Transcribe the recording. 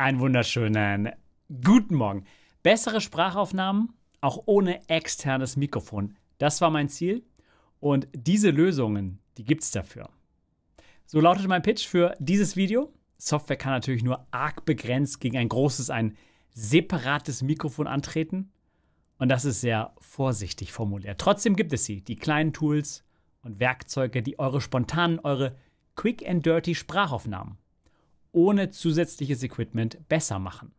Einen wunderschönen guten Morgen. Bessere Sprachaufnahmen, auch ohne externes Mikrofon. Das war mein Ziel und diese Lösungen, die gibt es dafür. So lautet mein Pitch für dieses Video. Software kann natürlich nur arg begrenzt gegen ein großes, ein separates Mikrofon antreten. Und das ist sehr vorsichtig formuliert. Trotzdem gibt es sie, die kleinen Tools und Werkzeuge, die eure spontanen, eure quick and dirty Sprachaufnahmen ohne zusätzliches Equipment besser machen.